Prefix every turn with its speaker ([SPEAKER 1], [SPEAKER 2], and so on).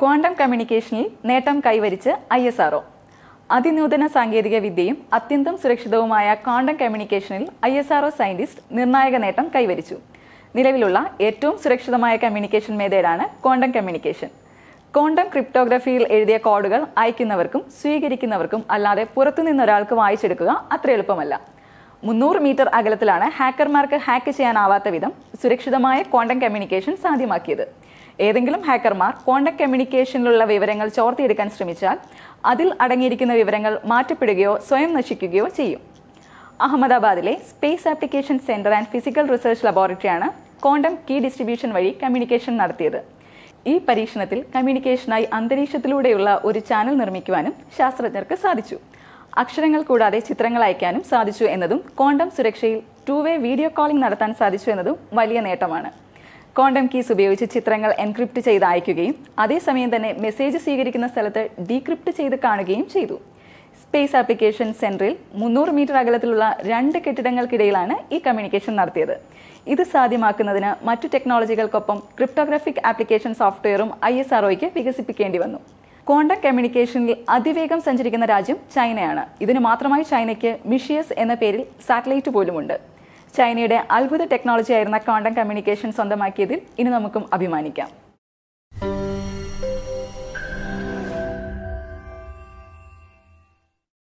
[SPEAKER 1] quantum കമ്മ്യൂണിക്കേഷനിൽ നേട്ടം കൈവരിച്ച് ഐ എസ് ആർഒ അതിനൂതന സാങ്കേതിക വിദ്യയും അത്യന്തം സുരക്ഷിതവുമായ ക്വാണ്ടം കമ്മ്യൂണിക്കേഷനിൽ ഐ എസ് ആർഒ സയന്റിസ്റ്റ് നിർണായക നേട്ടം കൈവരിച്ചു നിലവിലുള്ള ഏറ്റവും സുരക്ഷിതമായ കമ്മ്യൂണിക്കേഷൻ മേത്തേഡാണ് ക്വാണ്ടം കമ്മ്യൂണിക്കേഷൻ ക്വാണ്ടം ക്രിപ്റ്റോഗ്രഫിയിൽ എഴുതിയ കോഡുകൾ അയക്കുന്നവർക്കും സ്വീകരിക്കുന്നവർക്കും അല്ലാതെ പുറത്തുനിന്ന് ഒരാൾക്ക് വായിച്ചെടുക്കുക അത്ര എളുപ്പമല്ല മുന്നൂറ് മീറ്റർ അകലത്തിലാണ് ഹാക്കർമാർക്ക് ഹാക്ക് ചെയ്യാനാവാത്ത വിധം സുരക്ഷിതമായ ക്വാണ്ടം കമ്മ്യൂണിക്കേഷൻ സാധ്യമാക്കിയത് ഏതെങ്കിലും ഹാക്കർമാർ കോണ്ടക്ട് കമ്മ്യൂണിക്കേഷനിലുള്ള വിവരങ്ങൾ ചോർത്തിയെടുക്കാൻ ശ്രമിച്ചാൽ അതിൽ അടങ്ങിയിരിക്കുന്ന വിവരങ്ങൾ മാറ്റപ്പെടുകയോ സ്വയം നശിക്കുകയോ ചെയ്യും അഹമ്മദാബാദിലെ space application centre and physical research ലബോറട്ടറിയാണ് കോണ്ടം കീ ഡിസ്ട്രിബ്യൂഷൻ വഴി കമ്മ്യൂണിക്കേഷൻ നടത്തിയത് ഈ പരീക്ഷണത്തിൽ കമ്മ്യൂണിക്കേഷനായി അന്തരീക്ഷത്തിലൂടെയുള്ള ഒരു ചാനൽ നിർമ്മിക്കുവാനും ശാസ്ത്രജ്ഞർക്ക് സാധിച്ചു അക്ഷരങ്ങൾ കൂടാതെ ചിത്രങ്ങൾ അയക്കാനും സാധിച്ചു എന്നതും കോണ്ടം സുരക്ഷയിൽ ടു വേ വീഡിയോ കോളിംഗ് നടത്താൻ സാധിച്ചു എന്നതും വലിയ നേട്ടമാണ് കോണ്ടം കീസ് ഉപയോഗിച്ച് ചിത്രങ്ങൾ എൻക്രിപ്റ്റ് ചെയ്ത് അയക്കുകയും അതേസമയം തന്നെ മെസ്സേജ് സ്വീകരിക്കുന്ന സ്ഥലത്ത് ഡീക്രിപ്റ്റ് ചെയ്ത് കാണുകയും ചെയ്തു സ്പേസ് ആപ്ലിക്കേഷൻ സെന്ററിൽ മുന്നൂറ് മീറ്റർ അകലത്തിലുള്ള രണ്ട് കെട്ടിടങ്ങൾക്കിടയിലാണ് ഈ കമ്മ്യൂണിക്കേഷൻ നടത്തിയത് ഇത് സാധ്യമാക്കുന്നതിന് മറ്റു ടെക്നോളജികൾക്കൊപ്പം ക്രിപ്റ്റോഗ്രാഫിക് ആപ്ലിക്കേഷൻ സോഫ്റ്റ്വെയറും ഐ എസ് ആർഒയ്ക്ക് വികസിപ്പിക്കേണ്ടി വന്നു ക്വാണ്ടം കമ്മ്യൂണിക്കേഷനിൽ അതിവേഗം സഞ്ചരിക്കുന്ന രാജ്യം ചൈനയാണ് ഇതിനു മാത്രമായി ചൈനയ്ക്ക് മിഷിയസ് എന്ന പേരിൽ സാറ്റലൈറ്റ് പോലുമുണ്ട് ചൈനയുടെ അത്ഭുത ആയിരുന്ന ക്വാണ്ടം കമ്മ്യൂണിക്കേഷൻ സ്വന്തമാക്കിയതിൽ ഇനി നമുക്കും അഭിമാനിക്കാം